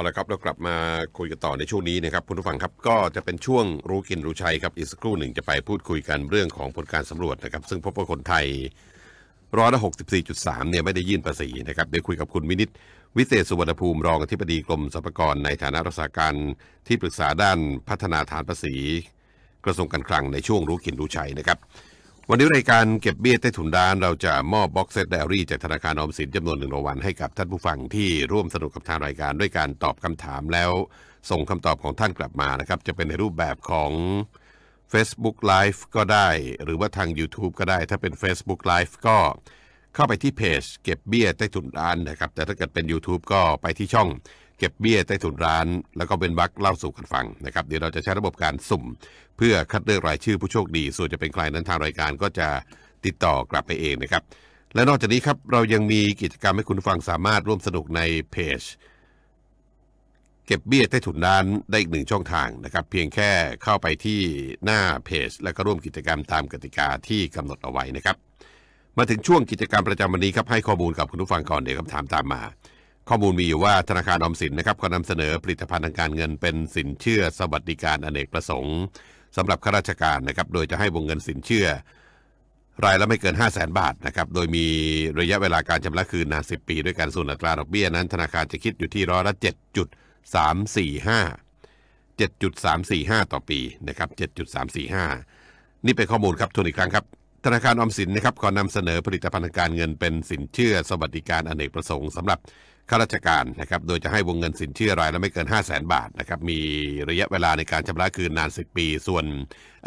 เอาละครับเรากลับมาคุยกันต่อในช่วงนี้นะครับ คุณผู้ฟังครับก็จะเป็นช่วงรู้กินรู้ใช้ครับอีกสักครู่หนึ่งจะไปพูดคุยกันเรื่องของผลการสำรวจนะครับ ซึ่งพบว่าคนไทย ร้อยละหกสิบสี่จุดสามเนี่ยไม่ได้ยื่นภาษีนะครับเดี๋ยวคุยกับคุณวินิต วิเศษสุวรรณภูมิรองอธิบดีกรมสรรพากร ในฐานะรักษาการที่ปรึกษาด้านพัฒนาฐานภาษี กระทรวงการคลังในช่วงรู้กินรู้ใช้นะครับวันนี้รายการเก็บเบี้ยใต้ถุนด้านเราจะมอบบ็อกเซตไดอารี่ จากธนาคารออมสินจำนวนหนึ่งรางวัลให้กับท่านผู้ฟังที่ร่วมสนุกกับทางรายการด้วยการตอบคำถามแล้ว ส่งคำตอบของท่านกลับมานะครับ จะเป็นในรูปแบบของ Facebook Live ก็ได้ หรือว่าทาง YouTube ก็ได้ ถ้าเป็น Facebook Live ก็เข้าไปที่เพจ เก็บเบี้ยใต้ถุนด้านนะครับ แต่ถ้าเกิดเป็น YouTube ก็ไปที่ช่องเก็บเบี้ยใต้ถุนร้าน แล้วก็เป็นบักเล่าสู่กันฟังนะครับ เดี๋ยวเราจะใช้ระบบการสุ่ม เพื่อคัดเลือกรายชื่อผู้โชคดี ส่วนจะเป็นใครนั้นทางรายการก็จะติดต่อกลับไปเองนะครับและนอกจากนี้ครับเรายังมีกิจกรรมให้คุณฟังสามารถร่วมสนุกในเพจเก็บเบี้ยใต้ถุนร้านได้อีกหนึ่งช่องทางนะครับเพียงแค่เข้าไปที่หน้าเพจแล้วก็ร่วมกิจกรรมตามกติกาที่กำหนดเอาไว้นะครับ มาถึงช่วงกิจกรรมประจำวันนี้ครับให้ข้อมูลกับคุณผู้ฟังก่อนเดี๋ยวคำถามตามมาข้อมูลมีอยู่ว่าธนาคารออมสินนะครับก็นำเสนอผลิตภัณฑ์ทางการเงินเป็นสินเชื่อสวัสดิการอเนกประสงค์สำหรับข้าราชการนะครับโดยจะให้วงเงินสินเชื่อรายละไม่เกิน5 0 0 0 0นบาทนะครับโดยมีระยะเวลาการชำระคืนนาน10ปีด้วยการส่วนอัตราดอกเบี้ยนั้นธนาคารจะคิดอยู่ที่ร้อยละ7.345 7.345ต่อปีนะครับ7.345นี่เป็นข้อมูลครับทวนอีกครั้งครับธนาคารออมสินนะครับขอนำเสนอผลิตภัณฑ์การเงินเป็นสินเชื่อ สวัสดิการอนเนกประสงค์สำหรับข้าราชการนะครับ โดยจะให้วงเงินสินเชื่อรายละไม่เกิน5 0 0แสนบาทนะครับ มีระยะเวลาในการชำระคืนนาน 10 ปี ส่วน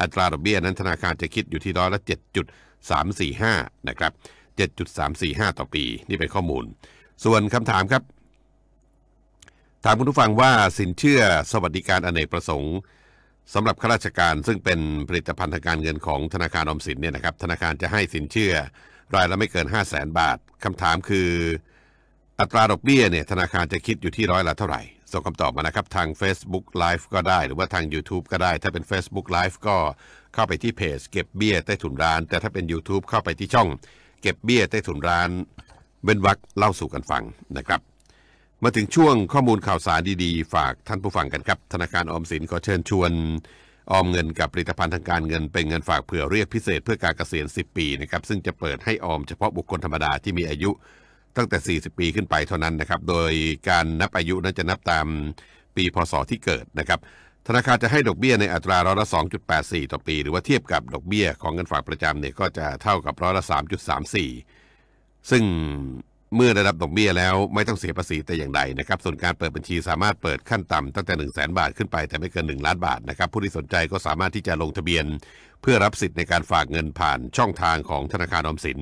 อัตราดอกเบี้ย นั้นธนาคารจะคิดอยู่ที่ร้อยละ7.345 นะครับ7.345 ต่อปี นี่เป็นข้อมูล ส่วนคำถามครับ ถามคุณผู้ฟังว่าสินเชื่อ สวัสดิการอนเนกประสงค์สำหรับข้าราชการ ซึ่งเป็นผลิตภัณฑ์ทางการเงินของธนาคารอมสินเนี่ยนะครับ ธนาคารจะให้สินเชื่อ รายละไม่เกิน 5 0 0แสนบาทคำถามคืออัตราดอกเบี้ยเนี่ยธนาคารจะคิดอยู่ที่ร้อยละเท่าไหร่ ส่งคำตอบมานะครับ ทาง Facebook Live ก็ได้หรือว่าทาง YouTube ก็ได้ ถ้าเป็น Facebook Live ก็เข้าไปที่เพจ เก็บเบี้ย ใต้ถุนร้าน แต่ถ้าเป็น YouTube เข้าไปที่ช่อง เก็บเบี้ย ใต้ถุนร้าน เว้นวักเล่าสู่กันฟังนะครับ มาถึงช่วงข้อมูลข่าวสารดีๆ ฝากท่านผู้ฟังกันครับธนาคารออมสินขอเชิญชวน ออมเงินกับผลิตภัณฑ์ทางการเงิน เป็นเงินฝากเผื่อเรียกพิเศษเพื่อการเกษียณ10 ปีนะครับซึ่งจะเปิดให้ออมเฉพาะบุคคลธรรมดาที่มีอายุตั้งแต่ 40 ปีขึ้นไปเท่านั้นนะครับ โดยการนับอายุนั้นจะนับตามปีพศที่เกิดนะครับ ธนาคารจะให้ดอกเบี้ยในอัตราร้อยละ2.84 ต่อปี หรือว่าเทียบกับดอกเบี้ย ของเงินฝากประจำเนี่ยก็จะเท่ากับร้อยละ 3.34 ซึ่งเมื่อได้รับดอกเบี้ยแล้วไม่ต้องเสียภาษีแต่อย่างใดนะครับ ส่วนการเปิดบัญชีสามารถเปิดขั้นต่ำตั้งแต่ 1 0 0 0 0แบาทขึ้นไป แต่ไม่เกิน 1 ล้านบาทนะครับผู้ที่สนใจก็สามารถที่จะลงทะเบียนเพื่อรับสิทธิ์ในการฝากเงินผ่านช่องทางของธนาคารออมสิน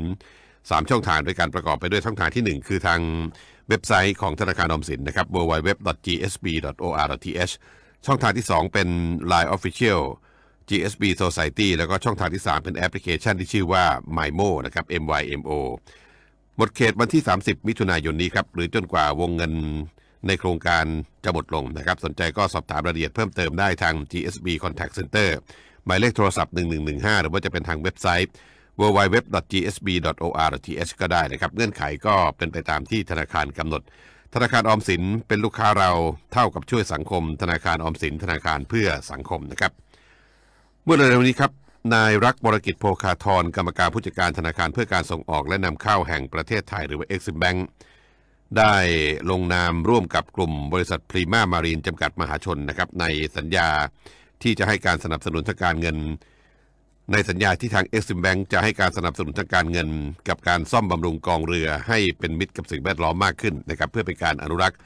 3 ช่องทาง้วยการประกอบไปด้วยช่องทางที่ 1 คือทางเว็บไซต์ของธนาคารออมสินนะครับ www.gsb.or.th ช่องทางที่ 2 เป็น Line Official GSB Society แล้วก็ช่องทางที่ 3 เป็นแอปพลิเคชันที่ชื่อว่า MyMo นะครับ MYMO หมดเขตวันที่ 30 มิถุนายนนี้ครับหรือจนกว่าวงเงินในโครงการจะหมดลงนะครับสนใจก็สอบถามรายละเอียดเพิ่มเติมได้ทาง GSB Contact Center หมายเลขโทรศัพท์ 1115หรือว่าจะเป็นทางเว็บไซต์ www.gsb.or.th ก็ได้นะครับ เงื่อนไขก็เป็นไปตามที่ธนาคารกำหนด ธนาคารออมสิน เป็นลูกค้าเราเท่ากับช่วยสังคม ธนาคารออมสิน ธนาคารเพื่อสังคมนะครับ เมื่อเร็วๆนี้ครับ นายรักบรกิจโพคาทรกรรมการผู้จัดการธนาคารเพื่อการส่งออกและนำเข้าแห่งประเทศไทยหรือว่าเอซิ i แบงค์ได้ลงนามร่วมกับกลุ่มบริษัทพรีมามารีนจำกัดมหาชนนะครับในสัญญาที่จะให้การสนับสนุนทางการเงินในสัญญาที่ทางเอซิมแบง n ์จะให้การสนับสนุนทางการเงิน กับการซ่อมบำรุงกองเรือให้เป็นมิตรกับสิ่งแวดล้อมมากขึ้นนะครับเพื่อเป็นการอนุรักษ์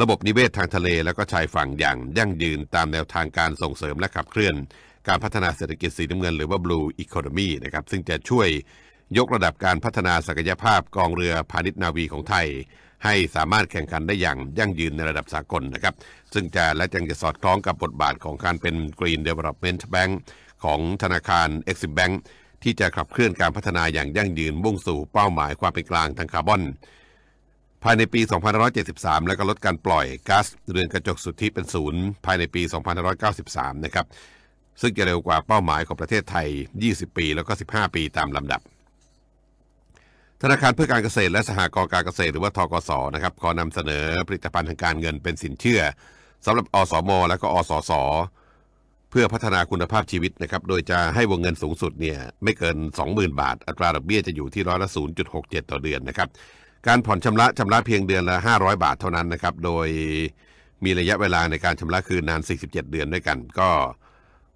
ระบบนิเวศทางทะเลและก็ชายฝั่งอย่างยั่งยืนตามแนวทางการส่งเสริมและขับเคลื่อนการพัฒนาเศรษฐกิจสีน้ำเงิน หรือว่า Blue Economy นะครับซึ่งจะช่วยยกระดับการพัฒนาศักยภาพกองเรือพาณิชย์นาวีของไทย ให้สามารถแข่งขันได้อย่างยั่งยืนในระดับสากลนะครับซึ่งจะและยังจะสอดคล้องกับบทบาทของการเป็น Green Development Bank ของธนาคาร Exim Bank ที่จะขับเคลื่อนการพัฒนาอย่างยั่งยืนมุ่งสู่เป้าหมายความเป็นกลางทางคาร์บอน ภายในปี2573 แล้วก็ลดการปล่อยก๊าซเรือนกระจกสุทธิเป็นศูนย์ภายในปี2593 นะครับ ซึ่งจะเร็วกว่าเป้าหมายของประเทศไทย 20 ปี แล้วก็ 15 ปีตามลำดับ ธนาคารเพื่อการเกษตรและสหกรณ์การเกษตรหรือว่าทกสนะครับขอนำเสนอผลิตภัณฑ์ทางการเงินเป็นสินเชื่อสำหรับอสมและก็อสสพื่อพัฒนาคุณภาพชีวิตนะครับ โดยจะให้วงเงินสูงสุดเนี่ยไม่เกิน 20,000 บาท อัตราดอกเบี้ยจะอยู่ที่ร้อยละ0.67 ต่อเดือนนะครับ การผ่อนชำระชำระเพียงเดือนละ 500 บาทเท่านั้นนะครับ โดยมีระยะเวลาในการชำระคืนนาน 47 เดือนด้วยกัน ก็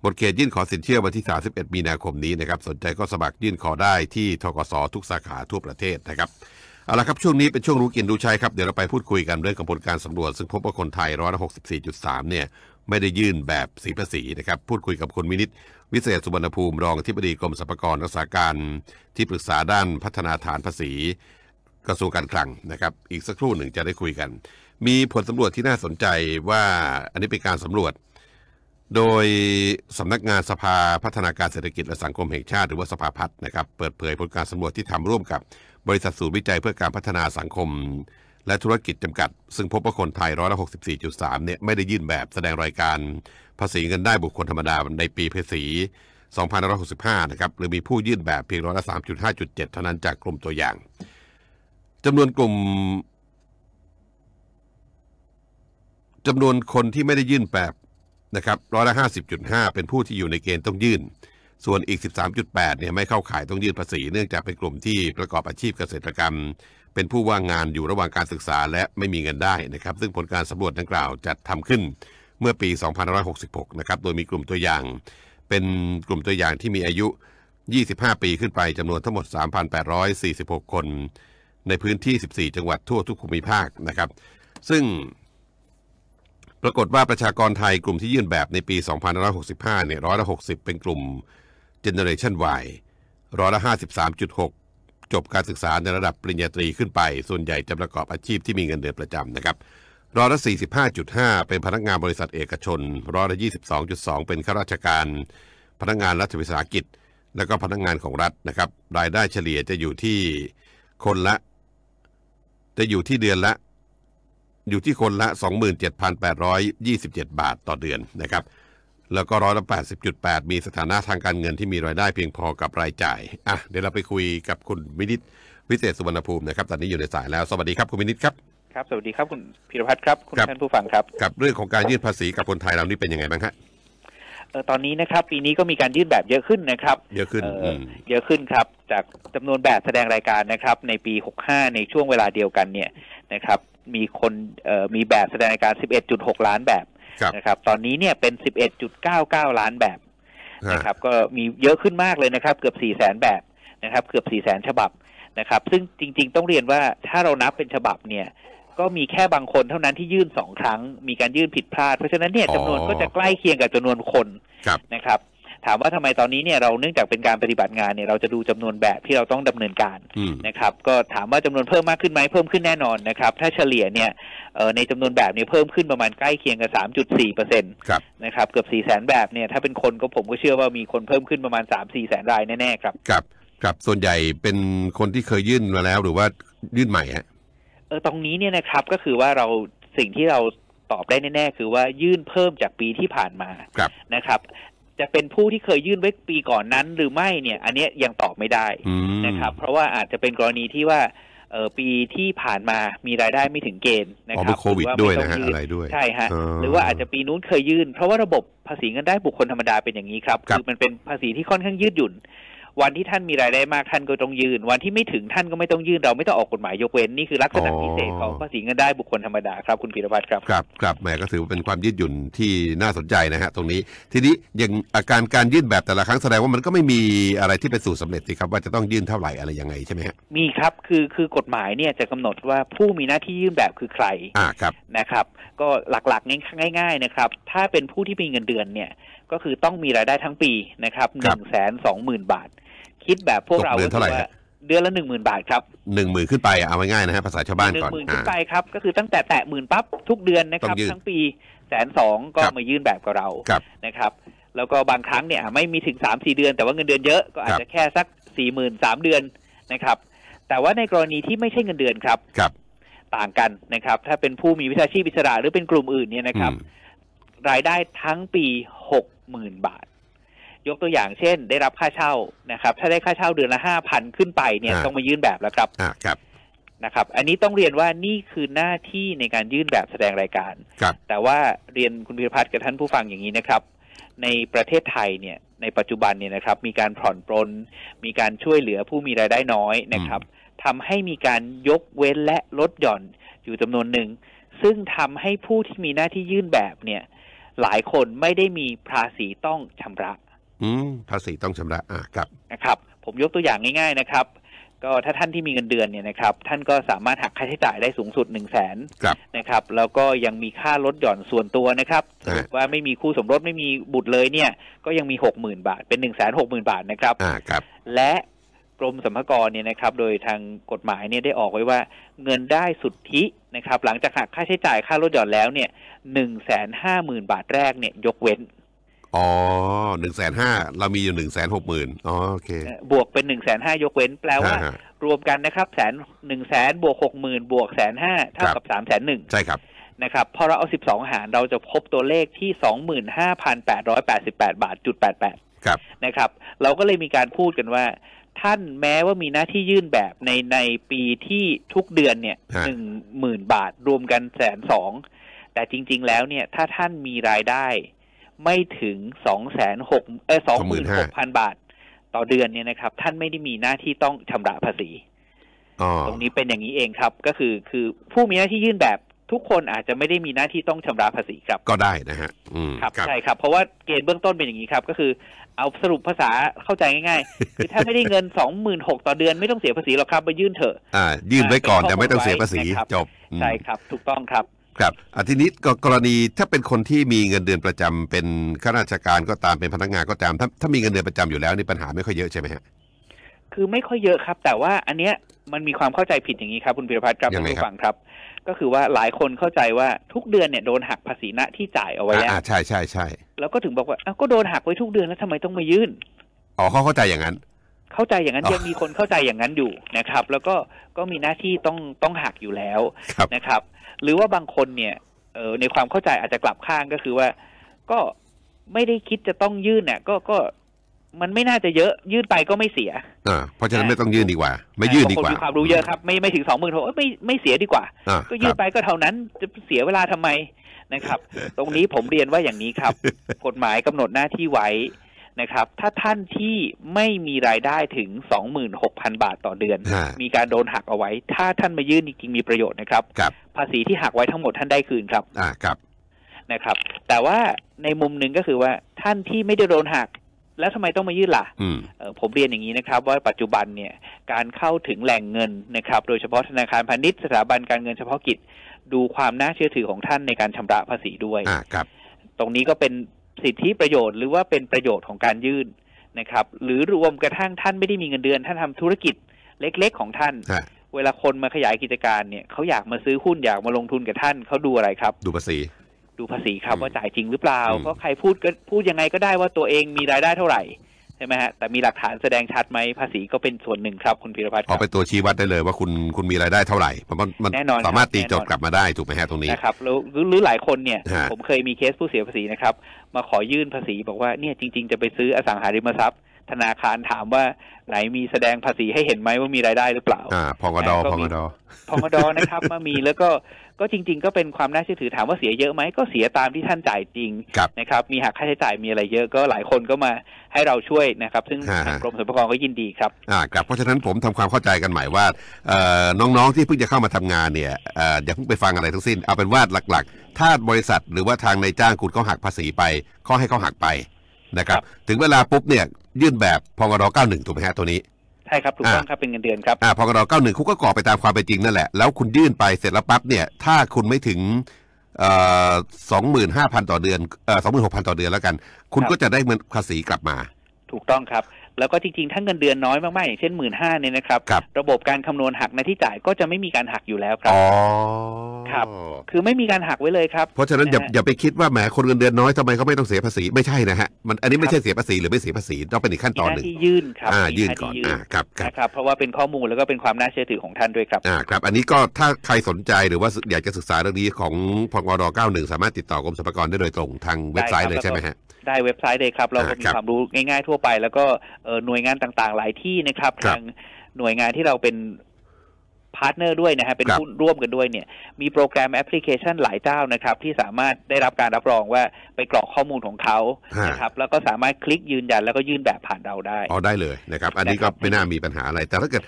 หมดเขตยื่นขอสินเชื่อวันที่31มีนาคมนี้นะครับ สนใจก็สมัครยื่นขอได้ที่ทกสทุกสาขาทั่วประเทศนะครับ เอาละครับช่วงนี้เป็นช่วงรู้กินรู้ใช้ครับ เดี๋ยวเราไปพูดคุยกันเรื่องกบผลการสำรวจซึ่งพบว่าคนไทยร้อยละหกสิบสี่จุดสามเนี่ยไม่ได้ยื่นแบบสีภาษีนะครับ พูดคุยกับคุณวินิตวิเศษสุวรรณภูมิรองที่ปดีกรมสรรพากรรักษาการที่ปรึกษาด้านพัฒนาฐานภาษี กระทรวงการคลังนะครับ อีกสักครู่หนึ่งจะได้คุยกัน มีผลสำรวจที่น่าสนใจว่าอันนี้เป็นการสำรวจ โดยสำนักงานสภาพัฒนาการเศรษฐกิจและสังคมแห่งชาติหรือว่าสภาพัฒน์นะครับ เปิดเผยผลการสำรวจที่ทำร่วมกับ บริษัทศูนย์วิจัยเพื่อการพัฒนาสังคมและธุรกิจจำกัด ซึ่งพบว่าคนไทยร้อยละ64.3เนี่ยไม่ได้ยื่นแบบแสดงรายการภาษีเงินได้บุคคลธรรมดาในปีภาษี2565นะครับหรือมีผู้ยื่นแบบเพียงร้อยละ3.5.7เท่านั้นจากกลุ่มตัวอย่างจำนวนกลุ่มจำนวนคนที่ไม่ได้ยื่นแบบนะครับร้อยละ50.5 เป็นผู้ที่อยู่ในเกณฑ์ต้องยื่นส่วนอีก 13.8 เนี่ยไม่เข้าข่ายต้องยื่นภาษี เนื่องจากเป็นกลุ่มที่ประกอบอาชีพเกษตรกรรม เป็นผู้ว่างงานอยู่ระหว่างการศึกษาและไม่มีเงินได้นะครับ ซึ่งผลการสำรวจดังกล่าวจัดทำขึ้นเมื่อปี 2566 นะครับ โดยมีกลุ่มตัวอย่างเป็นกลุ่มตัวอย่างที่มีอายุ 25 ปีขึ้นไปจำนวนทั้งหมด 3,846 คน ในพื้นที่ 14 จังหวัดทั่วทุกภูมิภาคนะครับ ซึ่งปรากฏว่าประชากรไทยกลุ่มที่ยื่นแบบในปี 2565 เนี่ย 1 60 เป็นกลุ่ม Generation Y ร้อยละ53.6 จบการศึกษาในระดับปริญญาตรีขึ้นไป ส่วนใหญ่จะประกอบอาชีพที่มีเงินเดือนประจำนะครับ ร้อยละ45.5 เป็นพนักงานบริษัทเอกชน ร้อยละ22.2 เป็นข้าราชการ พนักงานรัฐวิสาหกิจ และก็พนักงานของรัฐนะครับ รายได้เฉลี่ยจะอยู่ที่คนละ จะอยู่ที่เดือนละ อยู่ที่คนละ 27,827 บาทต่อเดือนนะครับแล้วก็ร้อยละแปดสิบจุดแปดมีสถานะทางการเงินที่มีรายได้เพียงพอกับรายจ่ายอ่ะเดี๋ยวเราไปคุยกับคุณวินิตวิเศษสุวรรณภูมินะครับ ตอนนี้อยู่ในสายแล้วสวัสดีครับคุณวินิตครับครับสวัสดีครับคุณพิรพัฒน์ครับคุณท่านผู้ฟังครับกับเรื่องของการยื่นภาษีกับคนไทยเรานี่เป็นยังไงบ้างครับตอนนี้นะครับปีนี้ก็มีการยื่นแบบเยอะขึ้นนะครับเยอะขึ้นเยอะขึ้นครับจากจำนวนแบบแสดงรายการนะครับในปี65ในช่วงเวลาเดียวกันเนี่ยนะครับ มีคนมีแบบแสดงรายการ11.6ล้านแบบนะครับตอนนี้เนี่ยเป็น 11.99 ล้านแบบนะครับ ก็มีเยอะขึ้นมากเลยนะครับ เกือบ 4 0 0 0 0 0แบบนะครับ เกือบ 4 0 0 0 0 0 ฉบับนะครับ ซึ่งจริงๆต้องเรียนว่าถ้าเรานับเป็นฉบับเนี่ย ก็มีแค่บางคนเท่านั้นที่ยื่นสองครั้งมีการยื่นผิดพลาดเพราะฉะนั้นเนี่ยจำนวนก็จะใกล้เคียงกับจำนวนคนนะครับถามว่าทำไมตอนนี้เนี่ยเราเนื่องจากเป็นการปฏิบัติงานเนี่ยเราจะดูจำนวนแบบที่เราต้องดำเนินการนะครับ ก็ถามว่าจำนวนเพิ่มมากขึ้นไหมเพิ่มขึ้นแน่นอนนะครับถ้าเฉลี่ยเนี่ยในจำนวนแบบเนี่ยเพิ่มขึ้นประมาณใกล้เคียงกับสสามจุดี่เปอร์เซ็นต์นะครับเกือบสี่แสนแบบเนี่ยถ้าเป็นคนก็ผมก็เชื่อว่ามีคนเพิ่มขึ้นประมาณสสามี่แสนรายแน่ๆครับ ครับครับส่วนใหญ่เป็นคนที่เคยยื่นมาแล้ว หรือว่ายื่นใหม่ฮะเออตรงนี้เนี่ยนะครับก็คือว่าเราสิ่งที่เราตอบได้แน่ๆคือว่ายื่นเพิ่มจากปีที่ผ่านมานะครับจะเป็นผู้ที่เคยยื่นไว้ปีก่อนนั้นหรือไม่เนี่ยอันนี้ยังตอบไม่ได้นะครับเพราะว่าอาจจะเป็นกรณีที่ว่าเออปีที่ผ่านมามีรายได้ไม่ถึงเกณฑ์นะครับือวิดด้วยนะฮะอะไรด้วยใช่ฮะหรือว่าอาจจะปีนู้นเคยยื่นเพราะว่าระบบภาษีเงินได้บุคคลธรรมดาเป็นอย่างนี้ครับคือมันเป็นภาษีที่ค่อนข้างยืดหยุ่นวันที่ท่านมีรายได้มากท่านก็ต้องยืน วันที่ไม่ถึงท่านก็ไม่ต้องยืนเราไม่ต้องออกกฎหมายยกเว้น นี่คือลักษณะพิเศษของภาษีเงินได้บุคคลธรรมดาครับคุณพีรพัฒน์ครับครับครับแหมก็ถือว่าเป็นความยืดหยุ่นที่น่าสนใจนะฮะตรงนี้ทีนี้อย่างอาการการยื่นแบบแต่ละครั้งแสดงว่ามันก็ไม่มีอะไรที่เป็นสูตรสาเร็จสิครับว่าจะต้องยื่นเท่าไหร่อะไรยังไงใช่ไหมฮะมีครับคือคือกฎหมายเนี่ยจะกำหนดว่าผู้มีหน้าที่ยื่นแบบคือใครอ่าครับนะครับก็หลักๆง่ายๆนะครับถ้าเป็นผู้ที่มีเงินเดือนเนี่ยก็คือต้องมีรายได้ทั้งปีนะครับหนึ่งแสนสองหมื่นบาทคิดแบบพวกเราเดือนเท่าไหร่เดือนละหนึ่งหมื่นบาทครับหนึ่งหมื่นขึ้นไปเอาไว้ง่ายนะฮะ ภาษาชาวบ้านก่อนหนึ่งหมื่นขึ้นไปครับก็คือตั้งแต่แตะหมื่นปั๊บทุกเดือนนะครับ ทั้งปีแสนสองก็มายื่นแบบกับเรานะครับแล้วก็บางครั้งเนี่ยไม่มีถึงสามสี่เดือน แต่ว่าเงินเดือนเยอะก็อาจจะแค่สักสี่หมื่นสามเดือนนะครับ แต่ว่าในกรณีที่ไม่ใช่เงินเดือนครับครับต่างกันนะครับถ้าเป็นผู้มีวิชาชีพอิสระหรือเป็นกลุ่มอื่นเนี่ยนะครับรายได้ทั้งปีหกหมื่นบาทยกตัวอย่างเช่น ได้รับค่าเช่านะครับ ถ้าได้ค่าเช่าเดือนละห้าพันขึ้นไปเนี่ยต้องมายื่นแบบแล้วครับอ่าครับนะครับ อันนี้ต้องเรียนว่านี่คือหน้าที่ในการยื่นแบบแสดงรายการครับแต่ว่าเรียนคุณพิรพัฒน์กับท่านผู้ฟังอย่างนี้นะครับ ในประเทศไทยเนี่ย ในปัจจุบันเนี่ยนะครับ มีการผ่อนปรนมีการช่วยเหลือผู้มีรายได้น้อยนะครับ ทำให้มีการยกเว้นและลดหย่อนอยู่จำนวนหนึ่ง ซึ่งทำให้ผู้ที่มีหน้าที่ยื่นแบบเนี่ย หลายคนไม่ได้มีภาษีต้องชำระอืมภาษีต้องชำระอ่าครับนะครับ ผมยกตัวอย่างง่ายๆนะครับก็ถ้าท่านที่มีเงินเดือนเนี่ยนะครับท่านก็สามารถหักค่าใช้จ่ายได้สูงสุดหนึ่งแสนนะครับแล้วก็ยังมีค่าลดหย่อนส่วนตัวนะครับสรุว่าไม่มีคู่สมรสไม่มีบุตรเลยเนี่ยก็ยังมีหกหมื่นบาทเป็นหนึ่งแสนหกหมื่นบาทนะครับอ่าครับและกรมสรรพากรเนี่ยนะครับโดยทางกฎหมายเนี่ยได้ออกไว้ว่าเงินได้สุทธินะครับหลังจากหักค่าใช้จ่ายค่าลดหย่อนแล้วเนี่ยหนึ่งแสนห้าหมื่นบาทแรกเนี่ยยกเว้นอ๋อหนึ่งแสนห้าเรามีอยู่หนึ่งแสนหกหมื่นอ๋อโอเคบวกเป็นหนึ่งแสนห้ายกเว้นแปลว่า รวมกันนะครับแสนหนึ่งแสนบวกหกหมื่นบวกแสนห้าเท่ากับสามแสนหนึ่งใช่ครับนะครับพอเราเอาสิบสองหารเราจะพบตัวเลขที่สองหมื่นห้าพันแปดร้อยแปดสิบแปดบาทจุดแปดแปดครับนะครับ เราก็เลยมีการพูดกันว่า ท่านแม้ว่ามีหน้าที่ยื่นแบบในในปีที่ทุกเดือนเนี่ยหนึ่งหมื่นบาท รวมกันแสนสองแต่จริงๆแล้วเนี่ยถ้าท่านมีรายได้ไม่ถึงสองแสนหกเออสองหมื่นหกพันบาทต่อเดือนเนี่ยนะครับ ท่านไม่ได้มีหน้าที่ต้องชำระภาษีตรงนี้เป็นอย่างนี้เองครับ ก็คือคือผู้มีหน้าที่ยื่นแบบทุกคนอาจจะไม่ได้มีหน้าที่ต้องชำระภาษีครับ ก็ได้นะฮะครับ ใช่ครับ เพราะว่าเกณฑ์เบื้องต้นเป็นอย่างนี้ครับ ก็คือเอาสรุปภาษาเข้าใจง่ายๆคือถ้าไม่ได้เงินสองหมื่นหกต่อเดือนไม่ต้องเสียภาษีหรอกครับไปยื่นเถอะอ่า ยื่นไว้ก่อนแต่ไม่ต้องเสียภาษีจบใช่ครับถูกต้องครับครับอทีนี้กรณีถ้าเป็นคนที่มีเงินเดือนประจำเป็นข้าราชการก็ตามเป็นพนักงานก็ตามถ้าถ้ามีเงินเดือนประจำอยู่แล้ว นี่ปัญหาไม่ค่อยเยอะใช่ไหมฮะคือไม่ค่อยเยอะครับ แต่ว่าอันเนี้ยมันมีความเข้าใจผิดอย่างนี้ครับ คุณพิรพัฒน์ครับคุณฟังครับ ก็คือว่าหลายคนเข้าใจว่าทุกเดือนเนี่ยโดนหักภาษีณที่จ่ายเอาไว้แล้วใช่ใช่ใช่แล้วก็ถึงบอกว่าก็โดนหักไว้ทุกเดือนแล้วทำไมต้องมายื่นอ๋อเขาเข้าใจอย่างนั้นเข้าใจอย่างนั้นยังมีคนเข้าใจอย่างนั้นอยู่นะครับ แล้วก็ก็มีหน้าที่ต้องต้องหักอยู่แล้วนะครับ หรือว่าบางคนเนี่ยเออในความเข้าใจอาจจะกลับข้างก็คือว่า ก็ไม่ได้คิดจะต้องยื่นเนี่ยก็ก็มันไม่น่าจะเยอะ ยื่นไปก็ไม่เสียเพราะฉะนั้นไม่ต้องยื่นดีกว่าไม่ยื่นดีกว่าคนมีความรู้เยอะครับไม่ไม่ถึงสองหมื่นหกไม่ไม่เสียดีกว่าก็ยื่นไปก็เท่านั้น จะเสียเวลาทำไมนะครับ ตรงนี้ผมเรียนว่าอย่างนี้ครับกฎหมายกำหนดหน้าที่ไว้นะครับ ถ้าท่านที่ไม่มีรายได้ถึง26,000บาทต่อเดือน มีการโดนหักเอาไว้ ถ้าท่านมายื่นจริงๆมีประโยชน์นะครับรบภาษีที่หักไว้ทั้งหมดท่านได้คืนครับอ่าครับนะครับ แต่ว่าในมุมหนึ่งก็คือว่าท่านที่ไม่ได้โดนหัก แล้วทำไมต้องมายื่นล่ะ่ผมเรียนอย่างนี้นะครับ ว่าปัจจุบันเนี่ยการเข้าถึงแหล่งเงินนะครับ โดยเฉพาะธนาคารพาณิชย์สถาบันการเงินเฉพาะกิจ ดูความน่าเชื่อถือของท่านในการชำระภาษีด้วยอ่าครับ ตรงนี้ก็เป็นสิทธิประโยชน์หรือว่าเป็นประโยชน์ของการยื่นนะครับ หรือรวมกระทั่งท่านไม่ได้มีเงินเดือนท่านทำธุรกิจเล็กๆของท่าน เวลาคนมาขยายกิจการเนี่ยเขาอยากมาซื้อหุ้นอยากมาลงทุนกับท่านเขาดูอะไรครับดูภาษี ดูภาษีครับว่าจ่ายจริงหรือเปล่าเพราะใครพูดก็พูดยังไงก็ได้ว่าตัวเองมีรายได้เท่าไหร่ใช่ไหมฮะแต่มีหลักฐานแสดงชัดไหมภาษีก็เป็นส่วนหนึ่งครับ คุณพิรพัฒน์เอาเป็นตัวชี้วัดได้เลยว่าคุณคุณมีรายได้เท่าไหร่เพราะมันมันสามารถตีโจท์กลับมาได้ ถูกไหมฮะตรงนี้นะครับหรือหรือหลายคนเนี่ย ผมเคยมีเคสผู้เสียภาษีนะครับ มาขอยื่นภาษีบอกว่าเนี่ยจริงๆจะไปซื้ออสังหาริมทรัพย์ธนาคารถามว่าไหนมีแสดงภาษีให้เห็นไหมว่ามีรายได้หรือเปล่าอ่าพองดอพองดอพองดอนะครับมามีแล้วก็ก็จริงๆก็เป็นความน่าเชื่อถือถามว่าเสียเยอะไหมก็เสียตามที่ท่านจ่ายจริงนะครับมีหักค่าใช้จ่ายมีอะไรเยอะก็หลายคนก็มาให้เราช่วยนะครับ ซึ่งกรมสรรพากรก็ยินดีครับอ่าครับ เพราะฉะนั้นผมทำความเข้าใจกันใหม่ว่าน้องๆที่เพิ่งจะเข้ามาทำงานเนี่ยอย่าเพิ่งไปฟังอะไรทั้งสิ้นเอาเป็นว่าหลักๆถ้าบริษัทหรือว่าทางนายจ้างคุณเขาหักภาษีไปก็ให้เขาหักไปนะครับถึงเวลาปุ๊บเนี่ยยื่นแบบพกร91ถูกไหมฮะ ตัวนี้ ใช่ครับถูกต้องครับเป็นเงินเดือนครับอ่าพกร91คุกก็กรอไปตามความเป็นจริงนั่นแหละ แล้วคุณยื่นไปเสร็จแล้วปั๊บเนี่ยถ้าคุณไม่ถึงสองหมื่นห้าพันต่อเดือนสองหมื่นหกพันต่อเดือนแล้วกัน คุณก็จะได้เงินภาษีกลับมา ถูกต้องครับแล้วก็จริงๆ ถ้าเงินเดือนน้อยมากๆ อย่างเช่นหมื่นห้าเนี่ยนะครับรบระบบการคำนวณหักในที่จ่ายก็จะไม่มีการหักอยู่แล้วครับครับคือไม่มีการหักไว้เลยครับเพราะฉะนั้นอย่าอย่าไปคิดว่าแหมคนเงินเดือนน้อยทำไมเขาไม่ต้องเสียภาษีไม่ใช่นะฮะมันอันนี้ไม่ใช่เสียภาษีหรือไม่เสียภาษีต้องเป็นอีกขั้นตอนหนึ่งที่ยื่นครับอ่ายื่นก่อนอ่าครับครับเพราะว่าเป็นข้อมูลแล้วก็เป็นความน่าเชื่อถือของท่านด้วยครับอ่าครับอันนี้ก็ถ้าใครสนใจหรือว่าอยากจะศึกษาเรื่องนี้ของพงนด91สามารถติดต่อกรมสรรพากรได้โดยตรงทางเว็บไซต์เลยใช่ไหมฮะได้เว็บไซต์เลยครับเราก็มีความรู้ง่าย ๆทั่วไป แล้วก็หน่วยงานต่างๆ หลายที่นะครับทางหน่วยงานที่เราเป็นพาร์ทเนอร์ด้วยนะฮะเป็นผู้ร่วมกันด้วยเนี่ย มีโปรแกรมแอปพลิเคชันหลายเจ้านะครับที่สามารถได้รับการรับรองว่าไปกรอกข้อมูลของเขานะครับแล้วก็สามารถคลิกยืนยัน แล้วก็ยื่นแบบผ่านเราได้อ๋อได้เลยนะครับอันนี้ก็ไม่น่ามีปัญหาอะไรแต่ถ้าเกิด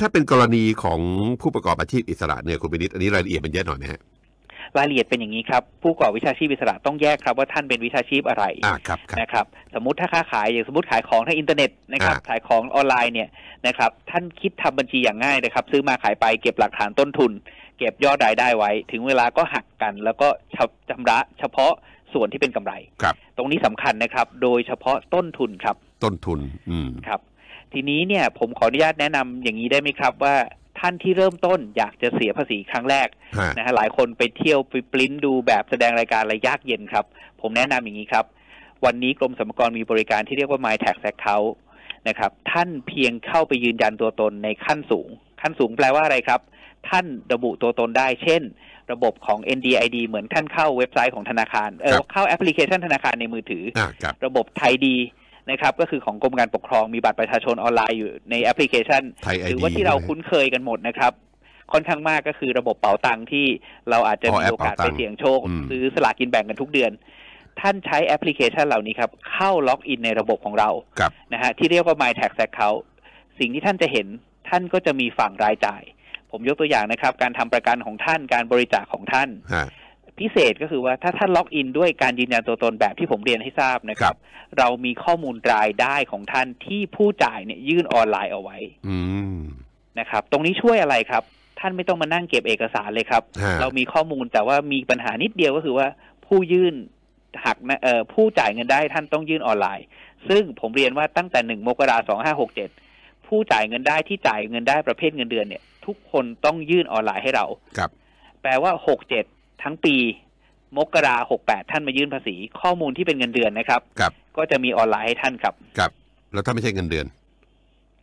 ถ้าเป็นกรณีของผู้ประกอบอาชีพอิสระเนี่ยคุณพินิตอันนี้รายละเอียดมันเยอะหน่อยไหมฮะรายละเอียดเป็นอย่างนี้ครับผู้ประกอบวิชาชีพอิสระต้องแยกครับว่าท่านเป็นวิชาชีพอะไระนะครับสมมติถ้าค้าขายอย่างสมมติขายของทางอินเทอร์เน็ตนะครับ ขายของออนไลน์เนี่ยนะครับท่านคิดทำบัญชีอย่างง่ายนะครับซื้อมาขายไปเก็บหลักฐานต้นทุน เก็บยอดรายได้ไว้ถึงเวลาก็หักกัน แล้วก็ชำระเฉพาะส่วนที่เป็นกำไรครับ ตรงนี้สำคัญนะครับโดยเฉพาะต้นทุนครับต้นทุนอืมครับทีนี้เนี่ยผมขออนุญาตแนะนำอย่างนี้ได้ไหมครับว่าท่านที่เริ่มต้น อยากจะเสียภาษีครั้งแรกนะฮะหลายคนไปเที่ยวไปปริ้นดูแบบแสดงรายการอะไรยากเย็นครับ ผมแนะนำอย่างนี้ครับ วันนี้กรมสรรพากรมีบริการที่เรียกว่า My Tax Account นะครับ ท่านเพียงเข้าไปยืนยันตัวตนในขั้นสูง ขั้นสูงแปลว่าอะไรครับ ท่านระบุตัวตนได้ เช่น ระบบของ NDID เหมือนท่านเข้าเว็บไซต์ของธนาคารเออเข้าแอปพลิเคชันธนาคารในมือถือ ระบบไทยดีนะครับก็คือของกรมการปกครองมีบัตรประชาชนออนไลน์อยู่ในแอปพลิเคชันหรือว่าที่เราคุ้นเคยกันหมดนะครับค่อนข้างมากก็คือระบบเป๋าตังค์ที่เราอาจจะมีโอกาสไปเสี่ยงโชค ซื้อสลากกินแบ่งกันทุกเดือน ท่านใช้แอปพลิเคชันเหล่านี้ครับ เข้าล็อกอินในระบบของเรารนะฮะที่เรียกว่า My Tax Account สิ่งที่ท่านจะเห็น ท่านก็จะมีฝั่งรายจ่าย ผมยกตัวอย่างนะครับ การทำประกันของท่านการบริจาคของท่านพิเศษก็คือว่าถ้าท่านล็อกอินด้วยการยืนยันตัวตนแบบที่ผมเรียนให้ทราบนะครับ เรามีข้อมูลรายได้ของท่านที่ผู้จ่ายเนี่ยยื่นออนไลน์เอาไว้นะครับ ตรงนี้ช่วยอะไรครับ ท่านไม่ต้องมานั่งเก็บเอกสารเลยครับ เรามีข้อมูลแต่ว่ามีปัญหานิดเดียวก็คือว่า ผู้ยื่นหักนะเอ่อผู้จ่ายเงินได้ท่านต้องยื่นออนไลน์ ซึ่งผมเรียนว่าตั้งแต่หนึ่งมกราสองห้าหกเจ็ดผู้จ่ายเงินได้ที่จ่ายเงินได้ประเภทเงินเดือนเนี่ย ทุกคนต้องยื่นออนไลน์ให้เราครับ แปลว่าหกเจ็ดทั้งปี มกราหกแปดท่านมายื่นภาษี ข้อมูลที่เป็นเงินเดือนนะครับครับ ก็จะมีออนไลน์ให้ท่านครับ ครับ แล้วถ้าไม่ใช่เงินเดือน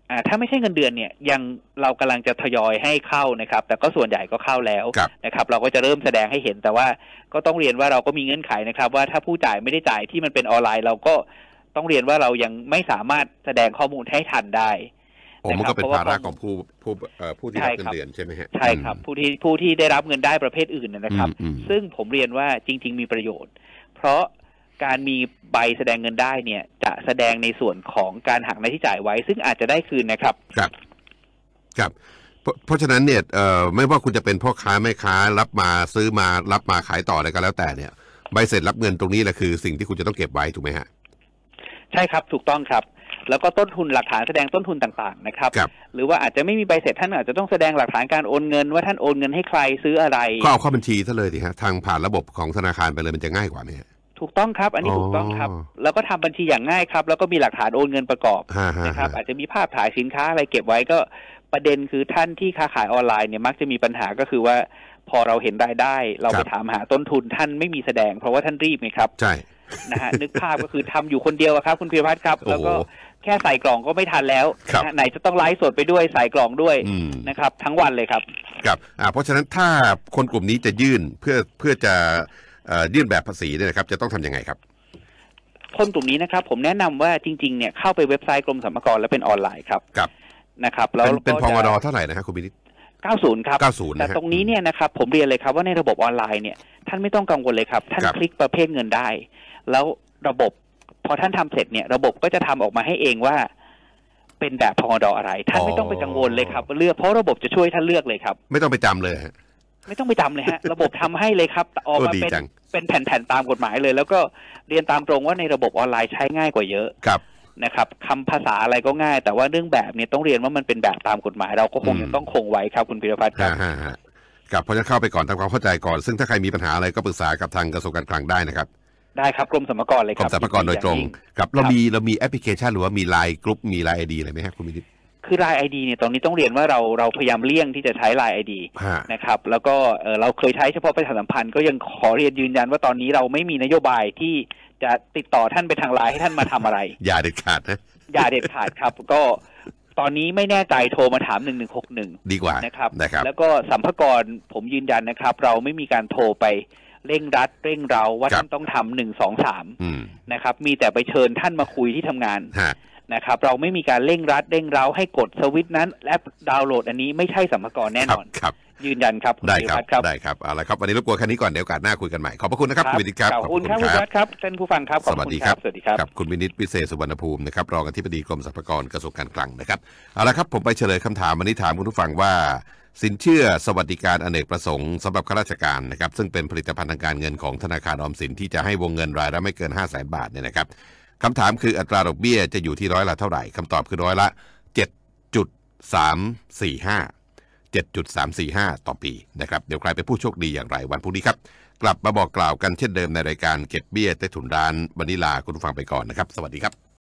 อ่า ถ้าไม่ใช่เงินเดือนเนี่ยยังเรากำลังจะทยอยให้เข้านะครับ แต่ก็ส่วนใหญ่ก็เข้าแล้วนะครับ เราก็จะเริ่มแสดงให้เห็น แต่ว่าก็ต้องเรียนว่าเราก็มีเงื่อนไขนะครับ ว่าถ้าผู้จ่ายไม่ได้จ่ายที่มันเป็นออนไลน์ เราก็ต้องเรียนว่าเรายังไม่สามารถแสดงข้อมูลให้ทันได้ผมก็เป็นภาระของผู้ผู้ผู้ที่ได้เงินเดือนใช่ไหมฮะใช่ครับ ผู้ที่ผู้ที่ได้รับเงินได้ประเภทอื่นนะครับ ซึ่งผมเรียนว่าจริง ๆ มีประโยชน์ เพราะการมีใบแสดงเงินได้เนี่ย จะแสดงในส่วนของการหักในที่จ่ายไว้ ซึ่งอาจจะได้คืนนะครับ ครับครับเพราะฉะนั้นเนี่ยไม่ว่าคุณจะเป็นพ่อค้าแม่ค้า รับมาซื้อมารับมาขายต่ออะไรก็แล้วแต่เนี่ย ใบเสร็จรับเงินตรงนี้แหละคือ สิ่งที่คุณจะต้องเก็บไว้ถูกไหมฮะใช่ครับถูกต้องครับแล้วก็ต้นทุนหลักฐานแสดงต้นทุนต่าง ๆนะครับรบหรือว่าอาจจะไม่มีใบเสร็จท่านอาจจะต้องแสดงหลักฐานการโอนเงินว่าท่านโอนเงินให้ใครซื้ออะไร ก็เอาข้อบัญชีซะเลยสิฮะทางผ่านระบบของธนาคารไปเลยมันจะง่ายกว่าไหมถูกต้องครับ อันนี้ถูกต้องครับ แล้วก็ทำบัญชีอย่างง่ายครับ แล้วก็มีหลักฐานโอนเงินประกอบนะครับ อาจจะมีภาพถ่ายสินค้าอะไรเก็บไว้ก็ประเด็นคือท่านที่ค้าขายออนไลน์เนี่ยมักจะมีปัญหาก็คือว่า พอเราเห็นรายได้ เราไปถามหาต้นทุนท่านไม่มีแสดง เพราะว่าท่านรีบไงครับ ใช่นะฮะนึกภาพก็คือทำอยู่คนเดียวครับ คุณพิพัฒน์ครับแล้วก็แค่ใส่กล่องก็ไม่ทันแล้วไหนจะต้องไลฟ์สดไปด้วยใส่กล่องด้วยนะครับ ทั้งวันเลยครับครับเพราะฉะนั้นถ้าคนกลุ่มนี้จะยื่นเพื่อเพื่อจะยื่นแบบภาษีเนี่ยนะครับ จะต้องทํำยังไงครับ คนกลุ่มนี้นะครับ ผมแนะนำว่าจริงๆ เนี่ย เข้าไปเว็บไซต์กรมสรรพากร แล้วเป็นออนไลน์ครับครับ นะครับแล้วเป็นพมอดเท่าไหร่นะครับคุณบินิต90ครับ90 แต่ตรงนี้เนี่ยนะครับผมเรียนเลยครับ ว่าในระบบออนไลน์เนี่ยท่านไม่ต้องกังวลเลยครับ ท่านคลิกประเภทเงินได้ แล้วระบบพอท่านทำเสร็จเนี่ยระบบก็จะทำออกมาให้เองว่า เป็นแบบพอดออะไรท่านไม่ต้องไปกังวลเลยครับเลือกเพราะระบบจะช่วยท่านเลือกเลยครับ ไม่ต้องไปจำเลยไม่ต้องไปจำเลยฮะระบบทำให้เลยครับออกมาเป็นเป็นแผ่นๆตามกฎหมายเลย แล้วก็เรียนตามตรงว่าในระบบออนไลน์ใช้ง่ายกว่าเยอะครับนะครับคำภาษาอะไรก็ง่าย แต่ว่าเรื่องแบบเนี่ยต้องเรียนว่ามันเป็นแบบตามกฎหมาย เราก็คงยังต้องคงไว้ครับคุณพิรพัฒน์ครับครับเพราะจะเข้าไปก่อนทำความเข้าใจก่อน ซึ่งถ้าใครมีปัญหาอะไรก็ปรึกษากับทางกระทรวงการคลังได้นะครับได้ครับกรมสรรพากรเลยครับกรมสรรพากรโดยตรงครับเรามีเรามีแอปพลิเคชัน หรือว่า มีไลน์กรุ๊ปมีไลน์ไอดีอะไรไหมครับคุณมินิคือไลน์ไอดีเนี่ยตอนนี้ต้องเรียนว่าเราเราพยายามเลี่ยงที่จะใช้ไลน์ไอดีนะครับ แล้วก็เราเคยใช้เฉพาะประชาสัมพันธ์ ก็ยังขอเรียนยืนยันว่าตอนนี้เราไม่มีนโยบายที่จะติดต่อท่านไปทางไลน์ให้ท่านมาทำอะไร อย่าเด็ดขาดนะอย่าเด็ดขาดครับก็ตอนนี้ไม่แน่ใจโทรมาถามหนึ่งหนึ่งหกหนึ่งดีกว่านะครับนะครับ แล้วก็สัมภาระผมยืนยันนะครับ เราไม่มีการโทรไปเร่งรัดเร่งเราว่าท่านต้องทำหนึ่งสองสามนะครับมีแต่ไปเชิญท่านมาคุยที่ทำงานนะครับเราไม่มีการเร่งรัดเร่งเราให้กดสวิตช์นั้นและดาวน์โหลด อันนี้ไม่ใช่สัมภาระแน่นอนครับยืนยันครับได้ครับได้ครับเอาละครับ วันนี้รบกวนแค่นี้ก่อน เดี๋ยวกาสหน้าคุยกันใหม่ ขอบพระคุณนะครับคุณวินิตครับ ขอบคุณครับคุณวัดครับท่านผู้ฟังครับสวัสดีครับสวัสดีครับคุณวินิตวิเศษสุวรรณภูมินะครับรองอธิบดีกรมสรรพากรกระทรวงการคลังนะครับเอาละครับผมไปเฉลยคำถามวันนี้ถามคุณผู้ฟังว่าสินเชื่อสวัสดิการอเนกประสงค์สำหรับข้าราชการนะครับซึ่งเป็นผลิตภัณฑ์ทางการเงินของธนาคารออมสินที่จะให้วงเงินรายละไม่เกิน 5 0 0แสนบาทเนี่ยนะครับคำถามคืออัตราดอกเบี้ยจะอยู่ที่ร้อยละเท่าไหร่คำตอบคือร้อยละ 7.345 7.345 ต่อปีนะครับเดี๋ยวใครเป็นผู้โชคดีอย่างไรวันพรุ่งนี้ครับ กลับมาบอกกล่าวกันเช่นเดิมในรายการเก็บเบี้ยใต้ถุนร้านบันิลาคุณฟังไปก่อนนะครับสวัสดีครับ